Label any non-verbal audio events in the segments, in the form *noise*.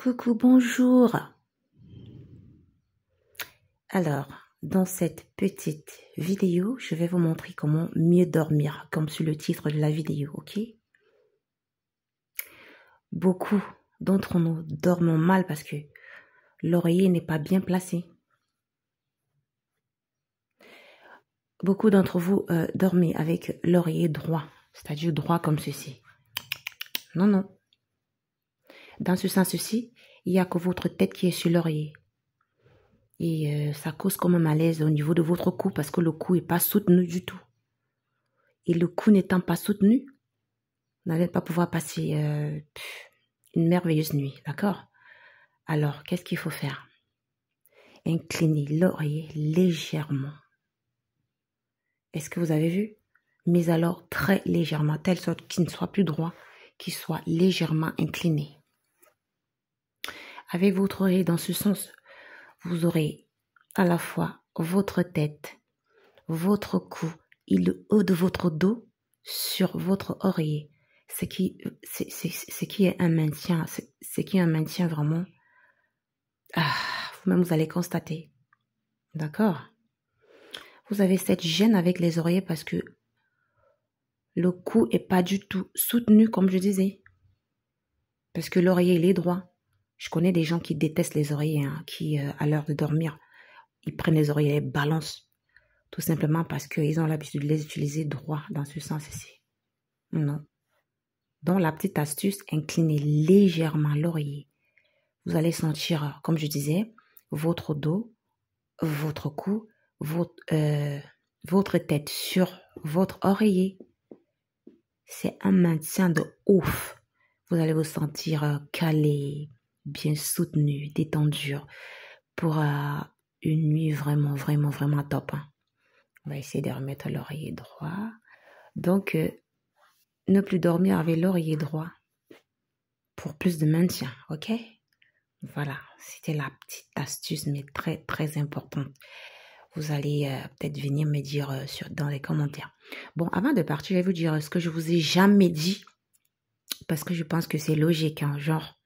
Coucou, bonjour. Alors, dans cette petite vidéo, je vais vous montrer comment mieux dormir, comme sur le titre de la vidéo, ok Beaucoup d'entre nous dormons mal parce que l'oreiller n'est pas bien placé. Beaucoup d'entre vous euh, dormez avec l'oreiller droit, c'est-à-dire droit comme ceci. Non, non, dans ce sens-ci, il n'y a que votre tête qui est sur l'oreiller. Et euh, ça cause comme un malaise au niveau de votre cou parce que le cou n'est pas soutenu du tout. Et le cou n'étant pas soutenu, vous n'allez pas pouvoir passer euh, une merveilleuse nuit, d'accord Alors, qu'est-ce qu'il faut faire Inclinez l'oreiller légèrement. Est-ce que vous avez vu Mais alors très légèrement, telle sorte qu'il ne soit plus droit, qu'il soit légèrement incliné. Avec votre oreille dans ce sens, vous aurez à la fois votre tête, votre cou et le haut de votre dos sur votre oreiller. Ce qui, c'est, qui est un maintien, c'est qui est un maintien vraiment. Ah, Vous-même, vous allez constater. D'accord Vous avez cette gêne avec les oreillers parce que le cou est pas du tout soutenu, comme je disais. Parce que l'oreiller, il est droit. Je connais des gens qui détestent les oreillers, hein, qui, euh, à l'heure de dormir, ils prennent les oreillers et les balancent. Tout simplement parce qu'ils ont l'habitude de les utiliser droit dans ce sens-ci. Non. Donc, la petite astuce, inclinez légèrement l'oreiller. Vous allez sentir, comme je disais, votre dos, votre cou, votre, euh, votre tête sur votre oreiller. C'est un maintien de ouf. Vous allez vous sentir euh, calé, bien soutenu, détendu pour euh, une nuit vraiment, vraiment, vraiment top. Hein. On va essayer de remettre l'oreiller droit. Donc, euh, ne plus dormir avec l'oreiller droit pour plus de maintien, ok Voilà, c'était la petite astuce, mais très, très importante. Vous allez euh, peut-être venir me dire sur, dans les commentaires. Bon, avant de partir, je vais vous dire ce que je vous ai jamais dit, parce que je pense que c'est logique, hein, genre,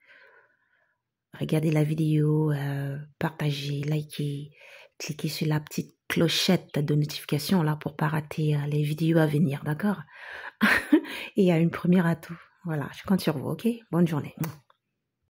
regardez la vidéo, euh, partagez, likez, cliquez sur la petite clochette de notification là pour pas rater euh, les vidéos à venir, d'accord *laughs* Et à une première à tout. Voilà, je compte sur vous, ok Bonne journée.